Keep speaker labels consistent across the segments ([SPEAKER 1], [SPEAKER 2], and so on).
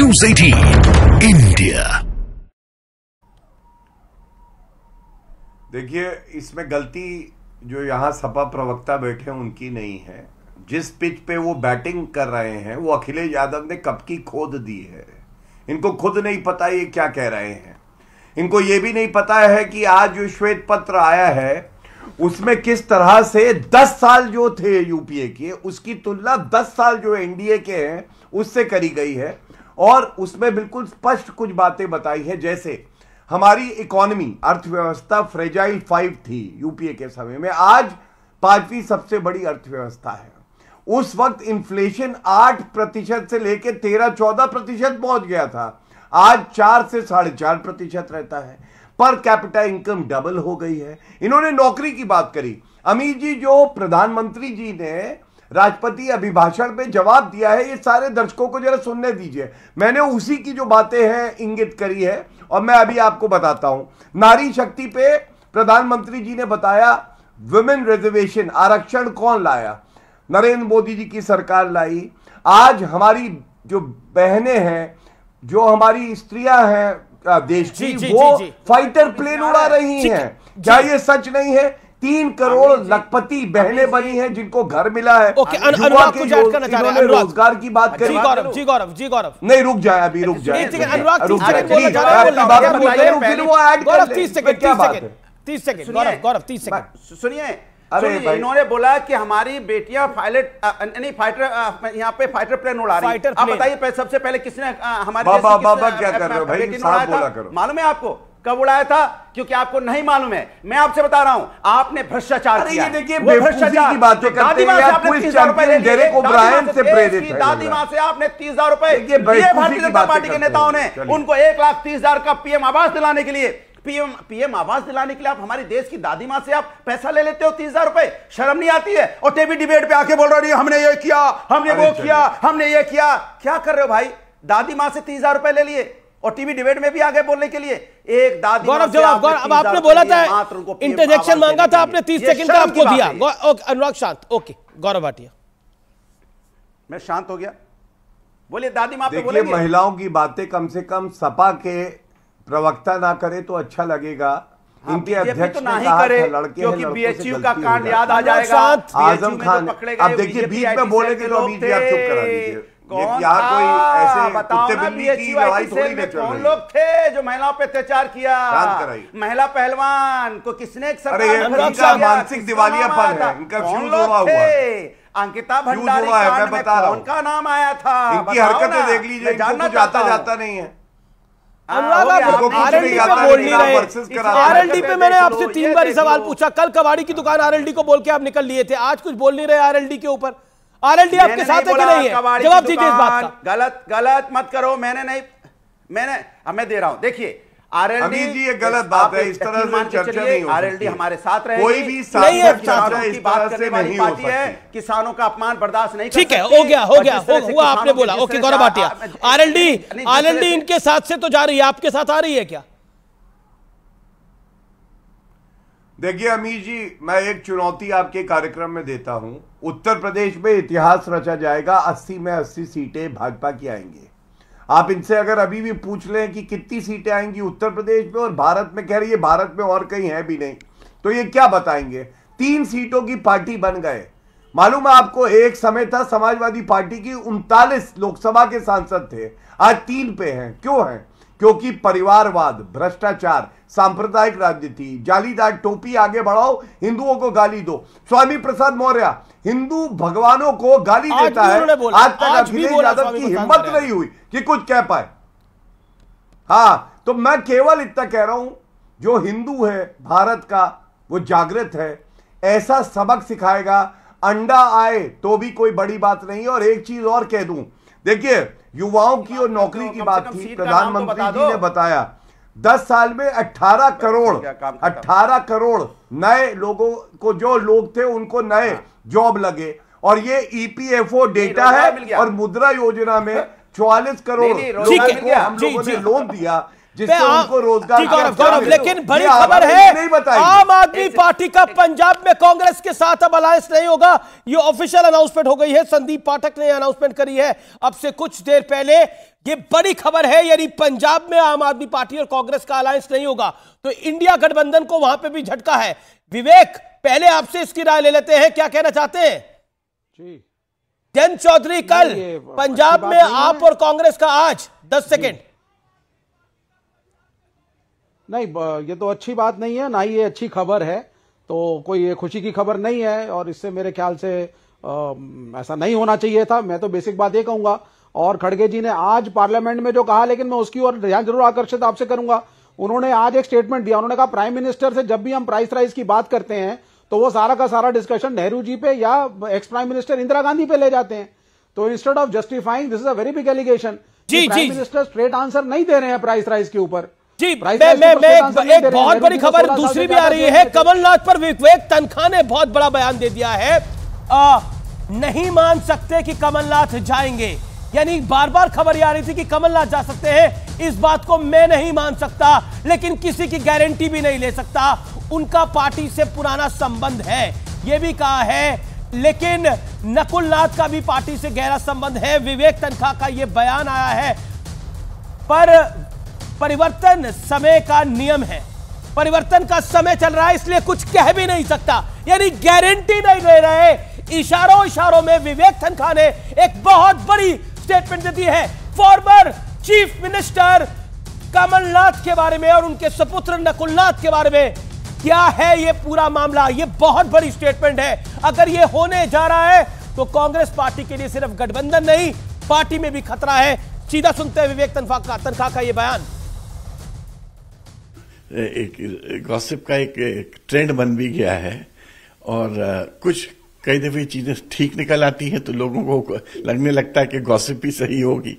[SPEAKER 1] News 18, India देखिए इसमें गलती जो यहाँ सपा प्रवक्ता बैठे उनकी नहीं है जिस पिच पे वो बैटिंग कर रहे हैं वो अखिलेश यादव ने कब की खोद दी है इनको खुद नहीं पता ये क्या कह रहे हैं इनको ये भी नहीं पता है कि आज जो श्वेत पत्र आया है उसमें किस तरह से 10 साल जो थे यूपीए के उसकी तुलना 10 साल जो एनडीए के हैं उससे करी गई है और उसमें बिल्कुल स्पष्ट कुछ बातें बताई है जैसे हमारी इकोनॉमी अर्थव्यवस्था फ्रेजाइल फाइव थी यूपीए के समय में आज पांचवी सबसे बड़ी अर्थव्यवस्था है उस वक्त इन्फ्लेशन आठ प्रतिशत से लेकर तेरह चौदह प्रतिशत पहुंच गया था आज चार से साढ़े चार प्रतिशत रहता है पर कैपिटल इनकम डबल हो गई है इन्होंने नौकरी की बात करी अमीर जी जो प्रधानमंत्री जी ने राष्ट्रपति अभिभाषण पे जवाब दिया है ये सारे दर्शकों को जरा सुनने दीजिए मैंने उसी की जो बातें हैं इंगित करी है और मैं अभी आपको बताता हूं नारी शक्ति पे प्रधानमंत्री जी ने बताया वुमेन रिजर्वेशन आरक्षण कौन लाया नरेंद्र मोदी जी की सरकार लाई आज हमारी जो बहने हैं जो हमारी स्त्रियां हैं देश की वो जी, जी, फाइटर प्लेन उड़ा रही हैं क्या ये सच नहीं है तीन करोड़ लखपति बहने बनी हैं जिनको घर मिला है ओके अनुराग को ऐड करना चाह रहे हैं रोजगार की बात करी गौरव जी गौरव जी गौरव नहीं रुक जाए अभी रुक जाए ठीक है अनुराग 30 सेकंड बोलना चाह रहा है बात बोल रहे हैं फिर वो ऐड कर 30 second 30 second
[SPEAKER 2] 30 second Gaurav 30 second सुनिए अरे इन्होंने बोला कि हमारी बेटियां पायलट नहीं फाइटर यहाँ पे फाइटर प्लेन उड़ा रही फाइटर आप बताइए सबसे पहले किसने हमारे बाबा बाबा क्या कर रहे हो भाई साफ बोला करो मालूम है आपको कब उड़ाया था क्योंकि आपको नहीं मालूम है मैं आपसे बता रहा हूं आपने भ्रष्टाचार किया देखिए भ्रष्टाचार की करते हैं आप पुलिस चैंपियन डेरेक ओब्रायन से प्रेरित है दादी मां से आपने भारतीय जनता पार्टी के नेताओं ने उनको लाख का पीएम आवास दिलाने के लिए पीएम पीएम आवास दिलाने के लिए आप हमारे देश की दादी माँ से आप पैसा ले लेते हो तीस हजार रुपए शर्म नहीं आती है और टेबी डिबेट पे आके बोल रही हमने ये किया हमने वो किया हमने ये किया क्या कर रहे हो भाई दादी माँ से तीस हजार रुपए ले लिए और टीवी डिबेट में भी आगे बोलने के लिए एक दादी गौरव जवाब अब आपने बोला था इंटरजेक्शन मांगा था आपने तीस सेकंड का आपको दिया
[SPEAKER 3] अनुराग शांत ओके गौरव भाटिया
[SPEAKER 2] मैं शांत हो गया बोलिए दादी माँ देखिए महिलाओं
[SPEAKER 1] की बातें कम से कम सपा के प्रवक्ता ना करे तो अच्छा लगेगा हाँ, इनके तो अध्यक्ष तो नहीं करे लड़के क्योंकि बीएचयू का कांड याद आ जाएगा आजम तो खान
[SPEAKER 2] अब देखिए बीच में बोले तो अभी आप चुप करा दीजिए
[SPEAKER 1] कौन लोग
[SPEAKER 2] थे जो महिलाओं पे अत्याचार किया महिला पहलवान को किसने मानसिक दिवालियापन अंकिता भंडारी कांड में कौन नाम आया था इनकी हरकतें देख लीजिए जानना जाता
[SPEAKER 3] जाता
[SPEAKER 1] नहीं है आरएलडी पे मैंने आपसे तीन बार सवाल
[SPEAKER 3] पूछा कल कबाड़ी की दुकान आरएलडी को बोल के आप निकल लिए थे आज कुछ बोल नहीं रहे आरएलडी
[SPEAKER 2] के ऊपर आरएलडी आपके साथ है कि नहीं है जवाब दीजिए इस बात का गलत गलत मत करो मैंने नहीं मैंने मैं दे रहा हूं देखिए आरएलडी जी ये गलत बात है इस तरह से चर्चा नहीं आरएलडी हमारे साथ रहे कोई भी नहीं है बात से नहीं हो सकती है किसानों का अपमान बर्दाश्त नहीं ठीक है हो गया हो गया हो हुआ आपने बोला okay Gaurav Bhatia RLD RLD
[SPEAKER 3] इनके साथ से तो जा रही है आपके साथ आ रही है क्या
[SPEAKER 1] देखिए अमीर जी मैं एक चुनौती आपके कार्यक्रम में देता हूं उत्तर प्रदेश में इतिहास रचा जाएगा 80 में 80 सीटें भाजपा की आएंगे आप इनसे अगर अभी भी पूछ लें कि कितनी सीटें आएंगी उत्तर प्रदेश में और भारत में कह रही है भारत में और कहीं है भी नहीं तो ये क्या बताएंगे तीन सीटों की पार्टी बन गए मालूम है आपको एक समय था समाजवादी पार्टी की उनतालीस लोकसभा के सांसद थे आज तीन पे हैं क्यों हैं क्योंकि परिवारवाद भ्रष्टाचार सांप्रदायिक राजनीति जालीदार टोपी आगे बढ़ाओ हिंदुओं को गाली दो स्वामी प्रसाद मौर्य हिंदू भगवानों को गाली देता है आज तक अखिलेश यादव की हिम्मत नहीं हुई कि कुछ कह पाए हाँ तो मैं केवल इतना कह रहा हूं जो हिंदू है भारत का वो जागृत है ऐसा सबक सिखाएगा अंडा आए तो भी कोई बड़ी बात नहीं और एक चीज और कह दूं देखिए युवाओं की और नौकरी की बात थी तो प्रधानमंत्री जी ने बताया दस साल में अठारह करोड़ अठारह करोड़ नए लोगों को जो लोग थे उनको नए हाँ। जॉब लगे और ये ईपीएफओ e डेटा है और मुद्रा योजना में चौवालीस करोड़ लोगों को हम लोगों ने लोन दिया रोजगार लेकिन बड़ी खबर है आम
[SPEAKER 3] आदमी पार्टी का पंजाब में कांग्रेस के साथ अब अलायंस नहीं होगा ये ऑफिशियल अनाउंसमेंट हो गई है संदीप पाठक ने अनाउंसमेंट करी है अब से कुछ देर पहले ये बड़ी खबर है यानी पंजाब में आम आदमी पार्टी और कांग्रेस का अलायंस नहीं होगा तो इंडिया गठबंधन को वहां पर भी झटका है विवेक पहले आपसे इसकी राय ले लेते हैं क्या कहना चाहते हैं जी जयंत चौधरी कल पंजाब में आप और कांग्रेस का आज दस सेकेंड
[SPEAKER 2] नहीं ये तो अच्छी बात नहीं है ना ही ये अच्छी खबर है तो कोई ये खुशी की खबर नहीं है और इससे मेरे ख्याल से आ, ऐसा नहीं होना चाहिए था मैं तो बेसिक बात ये कहूंगा और खड़गे जी ने आज पार्लियामेंट में जो कहा लेकिन मैं उसकी ओर ध्यान जरूर आकर्षित आपसे करूंगा उन्होंने आज एक स्टेटमेंट दिया उन्होंने कहा प्राइम मिनिस्टर से जब भी हम प्राइस राइज की बात करते हैं तो वो सारा का सारा डिस्कशन नेहरू जी पे या ex prime minister Indira Gandhi पे ले जाते हैं तो instead of justifying this is a very big allegation prime minister straight answer नहीं दे रहे हैं प्राइस राइज के ऊपर जी मैं मैं मैं एक, एक बहुत बड़ी खबर दूसरी भी आ रही है
[SPEAKER 3] कमलनाथ पर विवेक तनखा ने बहुत बड़ा बयान दे दिया है आ, नहीं मान सकते कि कमलनाथ जाएंगे यानी बार बार खबर आ रही थी कि कमलनाथ जा सकते हैं इस बात को मैं नहीं मान सकता लेकिन किसी की गारंटी भी नहीं ले सकता उनका पार्टी से पुराना संबंध है यह भी कहा है लेकिन नकुलनाथ का भी पार्टी से गहरा संबंध है विवेक तनखा का यह बयान आया है पर परिवर्तन समय का नियम है परिवर्तन का समय चल रहा है इसलिए कुछ कह भी नहीं सकता यानी गारंटी नहीं दे रहे इशारों इशारों में विवेक तनखा ने एक बहुत बड़ी स्टेटमेंट दी है फॉर्मर चीफ मिनिस्टर कमलनाथ के बारे में और उनके सपुत्र नकुलनाथ के बारे में क्या है यह पूरा मामला यह बहुत बड़ी स्टेटमेंट है अगर यह होने जा रहा है तो कांग्रेस पार्टी के लिए सिर्फ गठबंधन नहीं पार्टी में भी खतरा है सीधा सुनते हैं विवेक तनखा का तनखा का यह बयान
[SPEAKER 4] एक गॉसिप का एक, एक ट्रेंड बन भी गया है और कुछ कई दफे चीज़ें ठीक निकल आती हैं तो लोगों को लगने लगता है कि गॉसिप भी सही होगी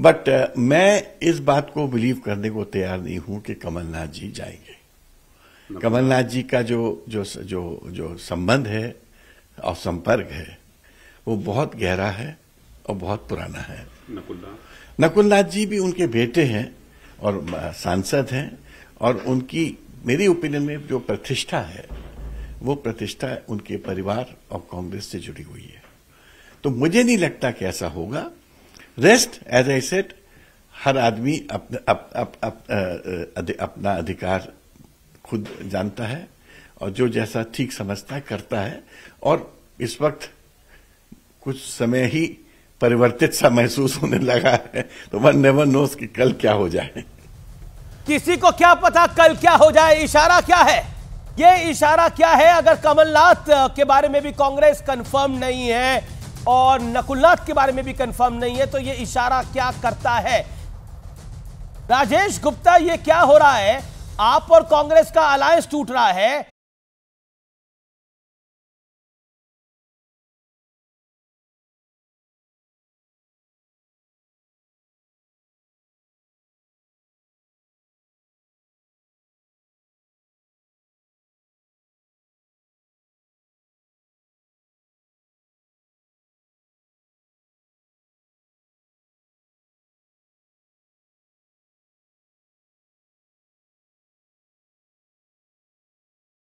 [SPEAKER 4] बट मैं इस बात को बिलीव करने को तैयार नहीं हूं कि कमलनाथ जी जाएंगे कमलनाथ जी का जो जो जो जो संबंध है और संपर्क है वो बहुत गहरा है और बहुत पुराना है
[SPEAKER 2] नकुलनाथ
[SPEAKER 4] नकुलनाथ जी भी उनके बेटे हैं और सांसद हैं और उनकी मेरी ओपिनियन में जो प्रतिष्ठा है वो प्रतिष्ठा उनके परिवार और कांग्रेस से जुड़ी हुई है तो मुझे नहीं लगता कि ऐसा होगा रेस्ट एज आई सेट हर आदमी अपना अप, अप, अप, अप, अपना अधिकार खुद जानता है और जो जैसा ठीक समझता है करता है और इस वक्त कुछ समय ही परिवर्तित सा महसूस होने लगा है तो वन नेवर नोस कि कल क्या हो जाए
[SPEAKER 3] किसी को क्या पता कल क्या हो जाए इशारा क्या है ये इशारा क्या है अगर कमलनाथ के बारे में भी कांग्रेस कंफर्म नहीं है और नकुलनाथ के बारे में भी कंफर्म नहीं है तो ये इशारा क्या करता है राजेश गुप्ता ये क्या हो रहा है आप और कांग्रेस का अलायंस टूट रहा है